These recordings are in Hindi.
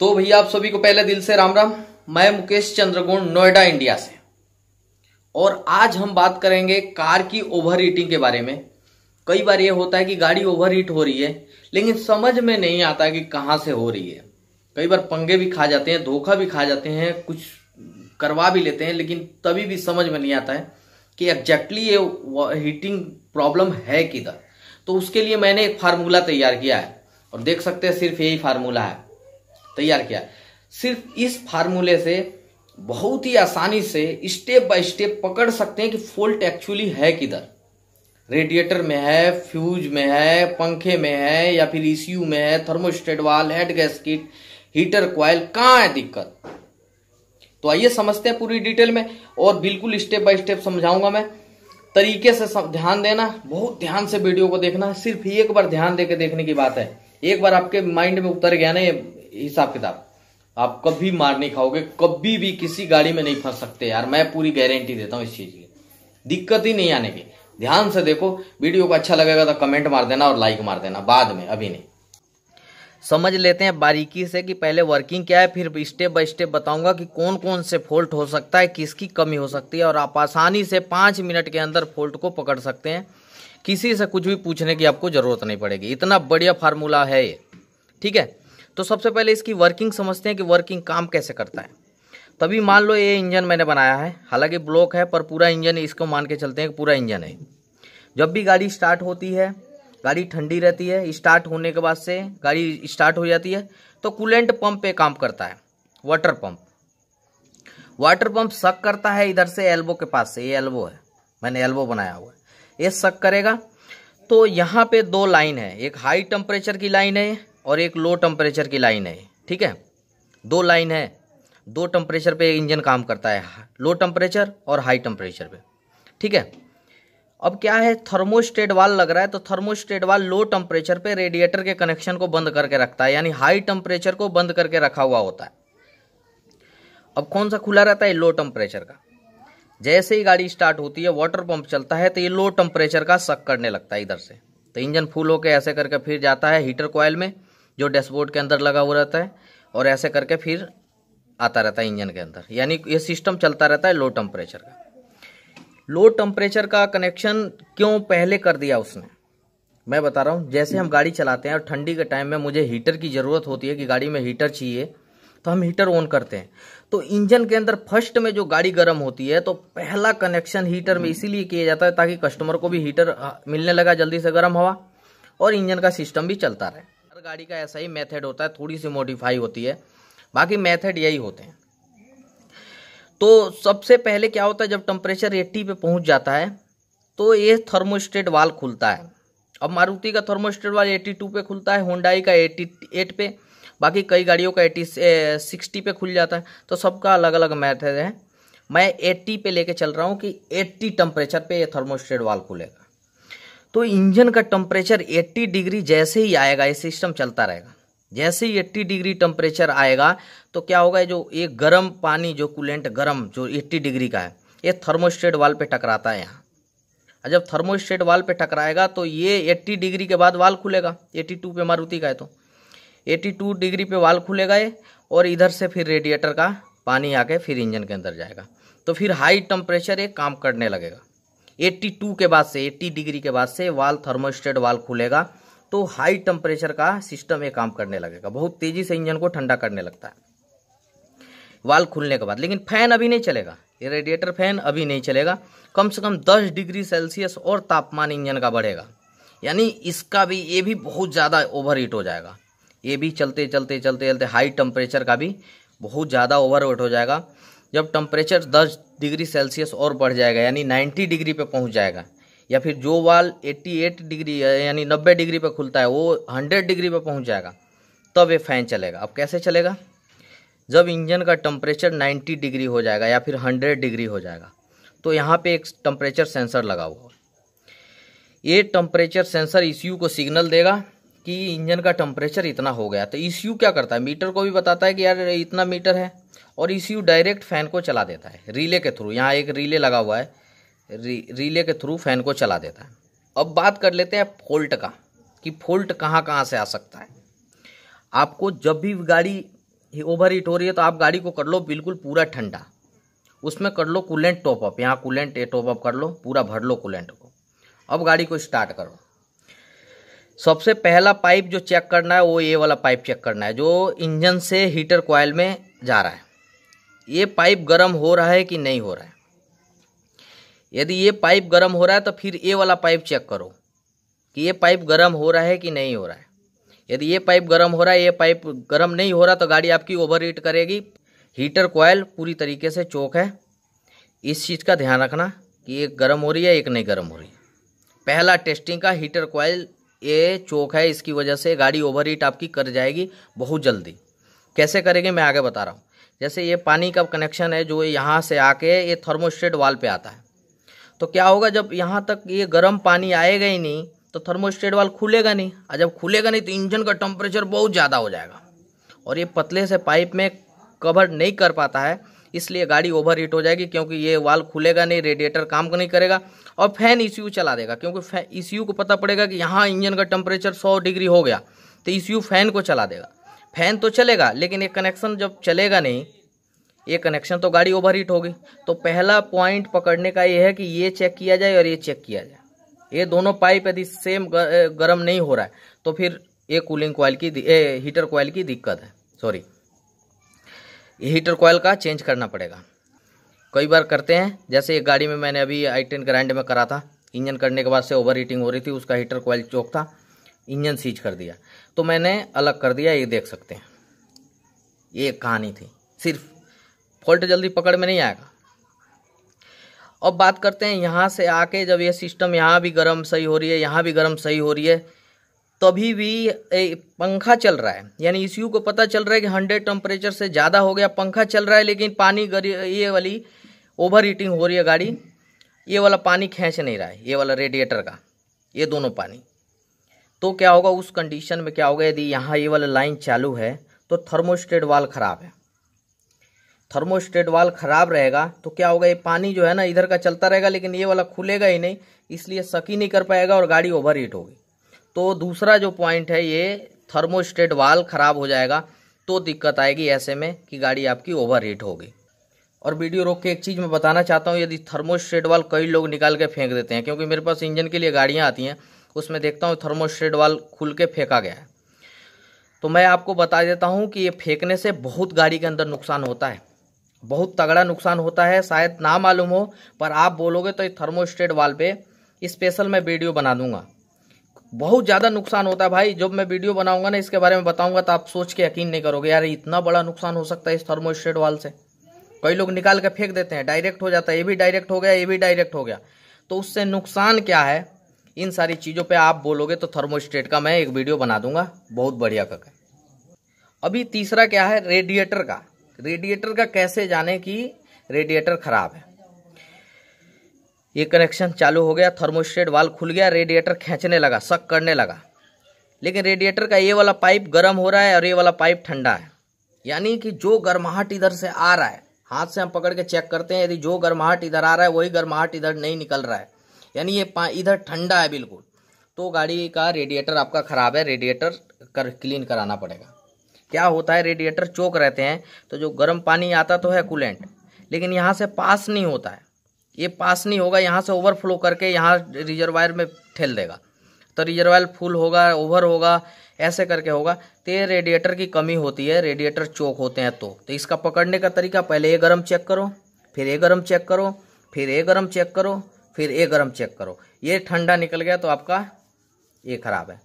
तो भैया आप सभी को पहले दिल से राम राम मैं मुकेश चंद्रगुण नोएडा इंडिया से और आज हम बात करेंगे कार की ओवर हीटिंग के बारे में कई बार ये होता है कि गाड़ी ओवर हीट हो रही है लेकिन समझ में नहीं आता कि कहाँ से हो रही है कई बार पंगे भी खा जाते हैं धोखा भी खा जाते हैं कुछ करवा भी लेते हैं लेकिन तभी भी समझ में नहीं आता है कि एग्जैक्टली ये हीटिंग प्रॉब्लम है किधर तो उसके लिए मैंने एक फार्मूला तैयार किया है और देख सकते हैं सिर्फ यही फार्मूला है तैयार किया सिर्फ इस फार्मूले से बहुत ही आसानी से स्टेप बाय स्टेप पकड़ सकते हैं कि फॉल्ट एक्चुअली है किधर रेडिएटर में है फ्यूज में है पंखे में है या फिर ईसीयू में है थर्मोस्टेट वाल हेड गैसकिट हीटर क्वाइल कहाँ है दिक्कत तो आइए समझते हैं पूरी डिटेल में और बिल्कुल स्टेप बाय स्टेप समझाऊंगा मैं तरीके से सब ध्यान देना बहुत ध्यान से वीडियो को देखना सिर्फ एक बार ध्यान देकर देखने की बात है एक बार आपके माइंड में उतर गया ना ये हिसाब किताब आप कभी मार नहीं खाओगे कभी भी किसी गाड़ी में नहीं फंस सकते यार मैं पूरी गारंटी देता हूँ इस चीज की दिक्कत ही नहीं आने की ध्यान से देखो वीडियो को अच्छा लगेगा तो कमेंट मार देना और लाइक मार देना बाद में अभी नहीं समझ लेते हैं बारीकी से कि पहले वर्किंग क्या है फिर स्टेप बाय स्टेप बताऊंगा कि कौन कौन से फॉल्ट हो सकता है किसकी कमी हो सकती है और आप आसानी से पाँच मिनट के अंदर फॉल्ट को पकड़ सकते हैं किसी से कुछ भी पूछने की आपको ज़रूरत नहीं पड़ेगी इतना बढ़िया फार्मूला है ये ठीक है तो सबसे पहले इसकी वर्किंग समझते हैं कि वर्किंग काम कैसे करता है तभी मान लो ये इंजन मैंने बनाया है हालांकि ब्लॉक है पर पूरा इंजन इसको मान के चलते हैं कि पूरा इंजन है जब भी गाड़ी स्टार्ट होती है गाड़ी ठंडी रहती है स्टार्ट होने के बाद से गाड़ी स्टार्ट हो जाती है तो कूलेंट पंप पे काम करता है वाटर पंप वाटर पंप सक करता है इधर से एल्बो के पास से ये एल्बो है मैंने एल्बो बनाया हुआ है ये सक करेगा तो यहाँ पे दो लाइन है एक हाई टेम्परेचर की लाइन है और एक लो टेम्परेचर की लाइन है ठीक है दो लाइन है दो टेम्परेचर पे इंजन काम करता है लो टेम्परेचर और हाई टेम्परेचर पे ठीक है अब क्या है थर्मोस्टेट वाल लग रहा है तो थर्मोस्टेट वाल लो टेम्परेचर पे रेडिएटर के कनेक्शन को बंद करके रखता है यानी हाई टेम्परेचर को बंद करके रखा हुआ होता है अब कौन सा खुला रहता है लो टेम्परेचर का जैसे ही गाड़ी स्टार्ट होती है वाटर पंप चलता है तो ये लो टेम्परेचर का शक करने लगता है इधर से तो इंजन फुल होकर ऐसे करके फिर जाता है हीटर कॉयल में जो डैशबोर्ड के अंदर लगा हुआ रहता है और ऐसे करके फिर आता रहता है इंजन के अंदर यानी ये सिस्टम चलता रहता है लो टेम्परेचर का लो टेम्परेचर का कनेक्शन क्यों पहले कर दिया उसने मैं बता रहा हूँ जैसे हम गाड़ी चलाते हैं और ठंडी के टाइम में मुझे हीटर की ज़रूरत होती है कि गाड़ी में हीटर चाहिए तो हम हीटर ऑन करते हैं तो इंजन के अंदर फर्स्ट में जो गाड़ी गर्म होती है तो पहला कनेक्शन हीटर में इसीलिए किया जाता है ताकि कस्टमर को भी हीटर मिलने लगा जल्दी से गर्म हवा और इंजन का सिस्टम भी चलता रहे गाड़ी का ऐसा ही मेथड होता है थोड़ी सी मॉडिफाई होती है बाकी मेथड यही होते हैं तो सबसे पहले क्या होता है जब टेम्परेचर एट्टी पे पहुंच जाता है तो ये थर्मोस्टेट वाल खुलता है अब मारुति का थर्मोस्टेट वाल एट्टी टू पे खुलता है होंडाई का एट्टी एट पे बाकी कई गाड़ियों का एट्टी सिक्सटी पे खुल जाता है तो सबका अलग अलग मैथड है मैं एट्टी पे लेके चल रहा हूँ कि एट्टी टेम्परेचर पे ये थर्मोस्टेट वाल खुलेगा तो इंजन का टेम्परेचर 80 डिग्री जैसे ही आएगा ये सिस्टम चलता रहेगा जैसे ही 80 डिग्री टेम्परेचर आएगा तो क्या होगा जो ये गर्म पानी जो कूलेंट गर्म जो 80 डिग्री का है ये थर्मोस्टेट वाल पे टकराता है यहाँ जब थर्मोस्टेट वाल पे टकराएगा तो ये 80 डिग्री के बाद वाल खुलेगा 82 पे मारुति का है तो 82 डिग्री पे वाल खुलेगा ये और इधर से फिर रेडिएटर का पानी आके फिर इंजन के अंदर जाएगा तो फिर हाई टेम्परेचर ये काम करने लगेगा 82 के बाद से 80 डिग्री के बाद से वाल थर्मोस्टेट वाल खुलेगा तो हाई टेम्परेचर का सिस्टम ये काम करने लगेगा बहुत तेजी से इंजन को ठंडा करने लगता है वाल खुलने के बाद लेकिन फैन अभी नहीं चलेगा ये रेडिएटर फैन अभी नहीं चलेगा कम से कम 10 डिग्री सेल्सियस और तापमान इंजन का बढ़ेगा यानी इसका भी ये भी बहुत ज़्यादा ओवर हीट हो जाएगा ये भी चलते चलते चलते चलते हाई टेम्परेचर का भी बहुत ज़्यादा ओवर हो जाएगा जब टम्परेचर दस डिग्री सेल्सियस और बढ़ जाएगा यानी 90 डिग्री पे पहुंच जाएगा या फिर जो वाल 88 डिग्री यानी 90 डिग्री पे खुलता है वो 100 डिग्री पे पहुंच जाएगा तब ये फ़ैन चलेगा अब कैसे चलेगा जब इंजन का टम्परेचर 90 डिग्री हो जाएगा या फिर 100 डिग्री हो जाएगा तो यहाँ पे एक टम्परेचर सेंसर लगा हुआ ये टम्परेचर सेंसर इस को सिग्नल देगा कि इंजन का टेम्परेचर इतना हो गया तो ई e क्या करता है मीटर को भी बताता है कि यार इतना मीटर है और ई डायरेक्ट फैन को चला देता है रिले के थ्रू यहाँ एक रिले लगा हुआ है री, रिले के थ्रू फैन को चला देता है अब बात कर लेते हैं फोल्ट का कि फोल्ट कहाँ कहाँ से आ सकता है आपको जब भी गाड़ी ओवर हीट हो रही है तो आप गाड़ी को कर लो बिल्कुल पूरा ठंडा उसमें कर लो कूलेंट टॉपअप यहाँ कूलेंट टॉपअप कर लो पूरा भर लो कूलेंट को अब गाड़ी को स्टार्ट करो सबसे पहला पाइप जो चेक करना है वो ये वाला पाइप चेक करना है जो इंजन से हीटर कॉयल में जा रहा है ये पाइप गर्म हो रहा है कि नहीं हो रहा है यदि ये पाइप गर्म हो रहा है तो फिर ये वाला पाइप चेक करो कि ये पाइप गर्म हो रहा है कि नहीं हो रहा है यदि ये पाइप गर्म हो रहा है ये पाइप गर्म नहीं हो रहा तो गाड़ी आपकी ओवर हीट करेगी हीटर कॉयल पूरी तरीके से चौक है इस चीज़ का ध्यान रखना कि एक गर्म हो रही है एक नहीं गर्म हो रही है पहला टेस्टिंग का हीटर कॉयल ये चौक है इसकी वजह से गाड़ी ओवर हीट आपकी कर जाएगी बहुत जल्दी कैसे करेंगे मैं आगे बता रहा हूँ जैसे ये पानी का कनेक्शन है जो यहाँ से आके ये थर्मोस्टेट वाल पे आता है तो क्या होगा जब यहाँ तक ये गर्म पानी आएगा ही नहीं तो थर्मोस्टेट वाल खुलेगा नहीं और जब खुलेगा नहीं तो इंजन का टेम्परेचर बहुत ज़्यादा हो जाएगा और ये पतले से पाइप में कवर नहीं कर पाता है इसलिए गाड़ी ओवर हीट हो जाएगी क्योंकि ये वाल खुलेगा नहीं रेडिएटर काम नहीं करेगा और फैन ई e चला देगा क्योंकि ईसीयू e को पता पड़ेगा कि यहाँ इंजन का टेम्परेचर सौ डिग्री हो गया तो ई e फैन को चला देगा फैन तो चलेगा लेकिन ये कनेक्शन जब चलेगा नहीं ये कनेक्शन तो गाड़ी ओवर हीट होगी तो पहला पॉइंट पकड़ने का ये है कि ये चेक किया जाए और ये चेक किया जाए ये दोनों पाइप यदि सेम गर्म नहीं हो रहा है तो फिर ये कूलिंग कॉल की ए, हीटर कॉयल की दिक्कत है सॉरी हीटर कॉयल का चेंज करना पड़ेगा कई बार करते हैं जैसे एक गाड़ी में मैंने अभी आई टेन ग्राइंड में करा था इंजन करने के बाद से ओवर हीटिंग हो रही थी उसका हीटर कॉयल चौक था इंजन सीज कर दिया तो मैंने अलग कर दिया ये देख सकते हैं ये कहानी थी सिर्फ फॉल्ट जल्दी पकड़ में नहीं आएगा अब बात करते हैं यहाँ से आके जब ये सिस्टम यहाँ भी गर्म सही हो रही है यहाँ भी गर्म सही हो रही है तभी भी पंखा चल रहा है यानी इस यू को पता चल रहा है कि हंड्रेड टेम्परेचर से ज़्यादा हो गया पंखा चल रहा है लेकिन पानी गरी ये वाली ओवर हीटिंग हो रही है गाड़ी ये वाला पानी खींच नहीं रहा है ये वाला रेडिएटर का ये दोनों पानी तो क्या होगा उस कंडीशन में क्या होगा यदि यहाँ ये वाला लाइन चालू है तो थर्मोस्टेट वाल ख़राब है थर्मोस्टेट वाल ख़राब रहेगा तो क्या होगा ये पानी जो है ना इधर का चलता रहेगा लेकिन ये वाला खुलेगा ही नहीं इसलिए सकी नहीं कर पाएगा और गाड़ी ओवर हीट होगी तो दूसरा जो पॉइंट है ये थर्मोस्टेट वाल ख़राब हो जाएगा तो दिक्कत आएगी ऐसे में कि गाड़ी आपकी ओवर हीट होगी और वीडियो रोक के एक चीज़ मैं बताना चाहता हूँ यदि थर्मोस्टेट वाल कई लोग निकाल के फेंक देते हैं क्योंकि मेरे पास इंजन के लिए गाड़ियाँ आती हैं उसमें देखता हूँ थर्मोस्टेट वाल खुल के फेंका गया है तो मैं आपको बता देता हूँ कि ये फेंकने से बहुत गाड़ी के अंदर नुकसान होता है बहुत तगड़ा नुकसान होता है शायद ना मालूम हो पर आप बोलोगे तो ये थर्मोस्टेट वाल पे स्पेशल मैं वीडियो बना दूंगा बहुत ज़्यादा नुकसान होता है भाई जब मैं वीडियो बनाऊंगा ना इसके बारे में बताऊंगा तो आप सोच के यकीन नहीं करोगे यार इतना बड़ा नुकसान हो सकता है इस थर्मोस्टेट वाल से कई लोग निकाल के फेंक देते हैं डायरेक्ट हो जाता है ये भी डायरेक्ट हो गया ये भी डायरेक्ट हो गया तो उससे नुकसान क्या है इन सारी चीज़ों पर आप बोलोगे तो थर्मोस्टेट का मैं एक वीडियो बना दूंगा बहुत बढ़िया करके अभी तीसरा क्या है रेडिएटर का रेडिएटर का कैसे जाने कि रेडिएटर ख़राब है ये कनेक्शन चालू हो गया थर्मोस्टेट वाल खुल गया रेडिएटर खींचने लगा शक करने लगा लेकिन रेडिएटर का ये वाला पाइप गर्म हो रहा है और ये वाला पाइप ठंडा है यानी कि जो गर्माहट इधर से आ रहा है हाथ से हम पकड़ के चेक करते हैं यदि जो गर्माहट इधर आ रहा है वही गर्माहट इधर नहीं निकल रहा है यानी ये इधर ठंडा है बिल्कुल तो गाड़ी का रेडिएटर आपका ख़राब है रेडिएटर कर क्लीन कराना पड़ेगा क्या होता है रेडिएटर चोक रहते हैं तो जो गर्म पानी आता तो है कूलेंट लेकिन यहाँ से पास नहीं होता है ये पास नहीं होगा यहाँ से ओवरफ्लो करके यहाँ रिजर्वायर में ठेल देगा तो रिजर्वायर फुल होगा ओवर होगा ऐसे करके होगा तो ये रेडिएटर की कमी होती है रेडिएटर चौक होते हैं तो तो इसका पकड़ने का तरीका पहले ये गर्म चेक करो फिर ये गर्म चेक करो फिर ये गर्म चेक करो फिर ये गर्म चेक करो ये ठंडा निकल गया तो आपका ये खराब है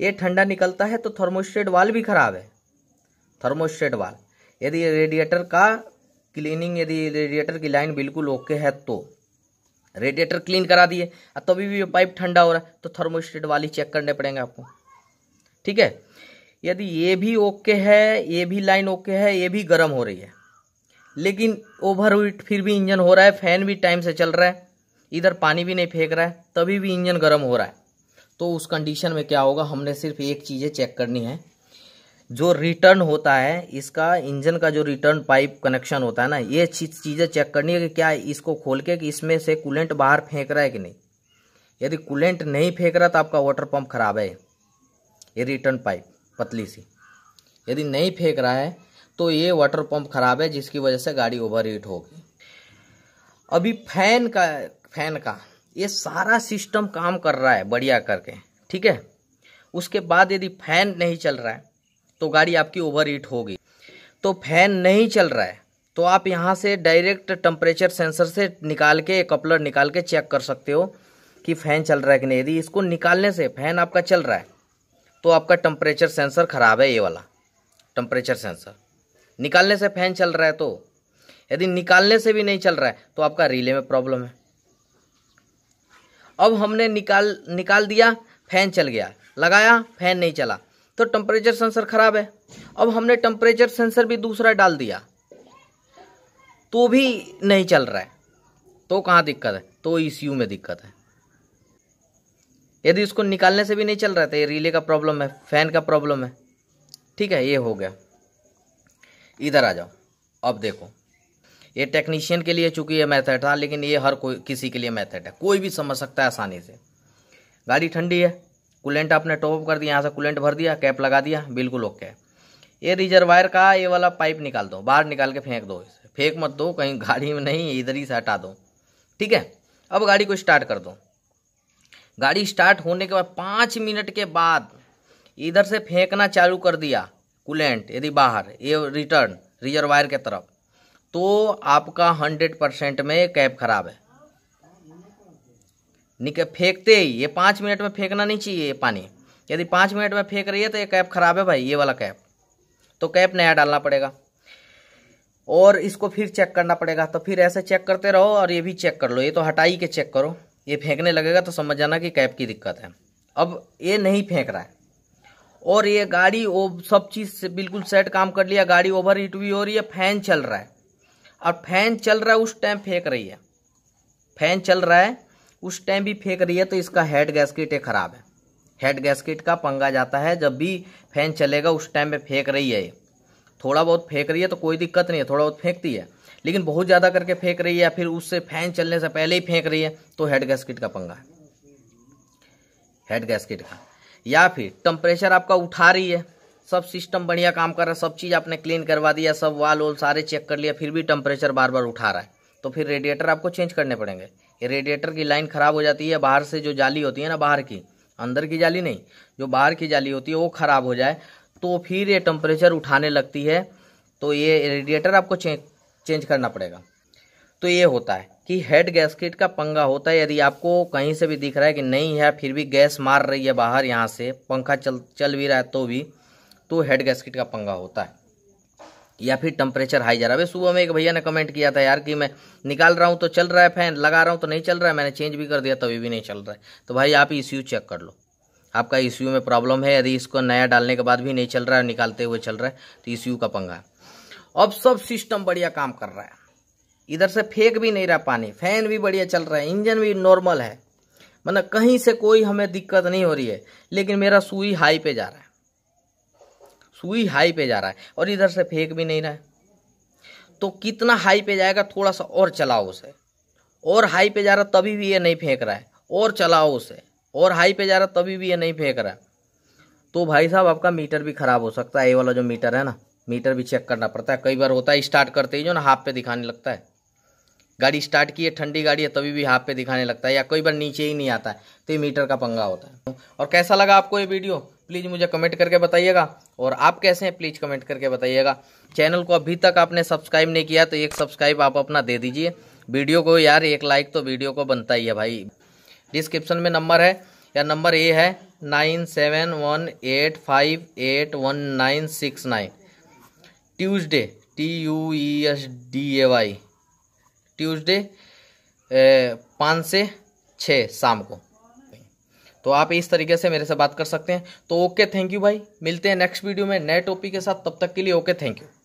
ये ठंडा निकलता है तो थर्मोस्टेट वाल भी खराब है थर्मोस्टेट वाल यदि रेडिएटर का क्लीनिंग यदि रेडिएटर की लाइन बिल्कुल ओके है तो रेडिएटर क्लीन करा दिए तभी तो भी पाइप ठंडा हो रहा है तो थर्मोस्टेट वाली चेक करने पड़ेंगे आपको ठीक है यदि ये भी ओके है ये भी लाइन ओके है ये भी गर्म हो रही है लेकिन ओवर हीट फिर भी इंजन हो रहा है फैन भी टाइम से चल रहा है इधर पानी भी नहीं फेंक रहा है तभी भी इंजन गर्म हो रहा है तो उस कंडीशन में क्या होगा हमने सिर्फ एक चीज़ें चेक करनी है जो रिटर्न होता है इसका इंजन का जो रिटर्न पाइप कनेक्शन होता है ना ये चीज चीज़ें चेक करनी है कि क्या इसको खोल के कि इसमें से कूलेंट बाहर फेंक रहा है कि नहीं यदि कूलेंट नहीं फेंक रहा तो आपका वाटर पंप खराब है ये रिटर्न पाइप पतली सी यदि नहीं फेंक रहा है तो ये वाटर पंप खराब है जिसकी वजह से गाड़ी ओवर हीट होगी अभी फैन का फैन का ये सारा सिस्टम काम कर रहा है बढ़िया करके ठीक है उसके बाद यदि फैन नहीं चल रहा है तो गाड़ी आपकी ओवर हीट होगी तो फैन नहीं चल रहा है तो आप यहाँ से डायरेक्ट टेम्परेचर सेंसर से निकाल के कपलर निकाल के चेक कर सकते हो कि फ़ैन चल रहा है कि नहीं यदि इसको निकालने से फ़ैन आपका चल रहा है तो आपका टेम्परेचर सेंसर ख़राब है ये वाला टेम्परेचर सेंसर निकालने से फ़ैन चल रहा है तो यदि निकालने से भी नहीं चल रहा है तो आपका रिले में प्रॉब्लम है अब हमने निकाल निकाल दिया फैन चल गया लगाया फैन नहीं चला तो टेम्परेचर सेंसर खराब है अब हमने टेम्परेचर सेंसर भी दूसरा डाल दिया तो भी नहीं चल रहा है तो कहाँ दिक्कत है तो ई में दिक्कत है यदि इसको निकालने से भी नहीं चल रहा था तो ये रिले का प्रॉब्लम है फैन का प्रॉब्लम है ठीक है ये हो गया इधर आ जाओ अब देखो ये टेक्नीशियन के लिए चूंकि ये मेथड था लेकिन ये हर कोई किसी के लिए मेथड है कोई भी समझ सकता है आसानी से गाड़ी ठंडी है कूलेंट आपने टॉप कर दिया यहाँ से कूलेंट भर दिया कैप लगा दिया बिल्कुल ओके ये रिजर्वायर का ये वाला पाइप निकाल दो बाहर निकाल के फेंक दो इसे फेंक मत दो कहीं गाड़ी में नहीं इधर ही से हटा दो ठीक है अब गाड़ी को स्टार्ट कर दो गाड़ी स्टार्ट होने के बाद पाँच मिनट के बाद इधर से फेंकना चालू कर दिया कूलेंट यदि बाहर ये रिटर्न रिजर्वायर के तरफ तो आपका हंड्रेड परसेंट में कैब खराब है निकल फेंकते ही ये पाँच मिनट में फेंकना नहीं चाहिए ये पानी यदि पाँच मिनट में फेंक रही है तो ये कैप ख़राब है भाई ये वाला कैप तो कैप नया डालना पड़ेगा और इसको फिर चेक करना पड़ेगा तो फिर ऐसे चेक करते रहो और ये भी चेक कर लो ये तो हटाई के चेक करो ये फेंकने लगेगा तो समझ जाना कि कैप की दिक्कत है अब ये नहीं फेंक रहा है और ये गाड़ी ओ सब चीज़ से बिल्कुल सेट काम कर लिया गाड़ी ओवर हीट भी हो रही है फैन चल रहा है और फैन चल रहा है उस टाइम फेंक रही है फैन चल रहा है उस टाइम भी फेंक रही है तो इसका हेड गैसकेट है ख़राब है हेड गैसकेट का पंगा जाता है जब भी फैन चलेगा उस टाइम पे फेंक रही है ये थोड़ा बहुत फेंक रही है तो कोई दिक्कत नहीं है थोड़ा बहुत फेंकती है लेकिन बहुत ज़्यादा करके फेंक रही है या फिर उससे फैन चलने से पहले ही फेंक रही है तो हेड गैसकेट का पंगा है हेड गैसकेट का या फिर टम्परेचर आपका उठा रही है सब सिस्टम बढ़िया काम कर रहा है सब चीज़ आपने क्लीन करवा दिया सब वाल वाल सारे चेक कर लिया फिर भी टम्परेचर बार बार उठा रहा है तो फिर रेडिएटर आपको चेंज करने पड़ेंगे रेडिएटर की लाइन ख़राब हो जाती है बाहर से जो जाली होती है ना बाहर की अंदर की जाली नहीं जो बाहर की जाली होती है वो ख़राब हो जाए तो फिर ये टेम्परेचर उठाने लगती है तो ये रेडिएटर आपको चेंज चेंज करना पड़ेगा तो ये होता है कि हेड गैसकेट का पंगा होता है यदि आपको कहीं से भी दिख रहा है कि नहीं है फिर भी गैस मार रही है बाहर यहाँ से पंखा चल चल भी रहा है तो भी तो हेड गैसकेट का पंगा होता है या फिर टेम्परेचर हाई जा रहा है सुबह में एक भैया ने कमेंट किया था यार कि मैं निकाल रहा हूँ तो चल रहा है फैन लगा रहा हूँ तो नहीं चल रहा है मैंने चेंज भी कर दिया तभी भी नहीं चल रहा है तो भाई आप इश्यू चेक कर लो आपका इश्यू में प्रॉब्लम है यदि इसको नया डालने के बाद भी नहीं चल रहा है निकालते हुए चल रहा है तो इश्यू का पंगा अब सब सिस्टम बढ़िया काम कर रहा है इधर से फेंक भी नहीं रहा पानी फैन भी बढ़िया चल रहा है इंजन भी नॉर्मल है मतलब कहीं से कोई हमें दिक्कत नहीं हो रही है लेकिन मेरा सुई हाई पे जा रहा है सुई हाई पे जा रहा है और इधर से फेंक भी नहीं रहा है तो कितना हाई पे जाएगा थोड़ा सा और चलाओ उसे और हाई पे जा रहा तभी भी ये नहीं फेंक रहा है और चलाओ उसे और हाई पे जा रहा तभी भी ये नहीं फेंक रहा है तो भाई साहब आपका मीटर भी खराब हो सकता है ये वाला जो मीटर है ना मीटर भी चेक करना पड़ता है कई बार होता है स्टार्ट करते ही जो ना हाफ पे दिखाने लगता है गाड़ी स्टार्ट की है ठंडी गाड़ी है तभी भी हाफ पे दिखाने लगता है या कई बार नीचे ही नहीं आता है तो ये मीटर का पंगा होता है और कैसा लगा आपको ये वीडियो प्लीज़ मुझे कमेंट करके बताइएगा और आप कैसे हैं प्लीज़ कमेंट करके बताइएगा चैनल को अभी तक आपने सब्सक्राइब नहीं किया तो एक सब्सक्राइब आप अपना दे दीजिए वीडियो को यार एक लाइक तो वीडियो को बनता ही है भाई डिस्क्रिप्शन में नंबर है या नंबर ये है nine seven one eight five eight one nine six nine Tuesday e T U E S D A Y Tuesday पाँच से छः शाम को तो आप इस तरीके से मेरे से बात कर सकते हैं तो ओके थैंक यू भाई मिलते हैं नेक्स्ट वीडियो में नए टॉपिक के साथ तब तक के लिए ओके थैंक यू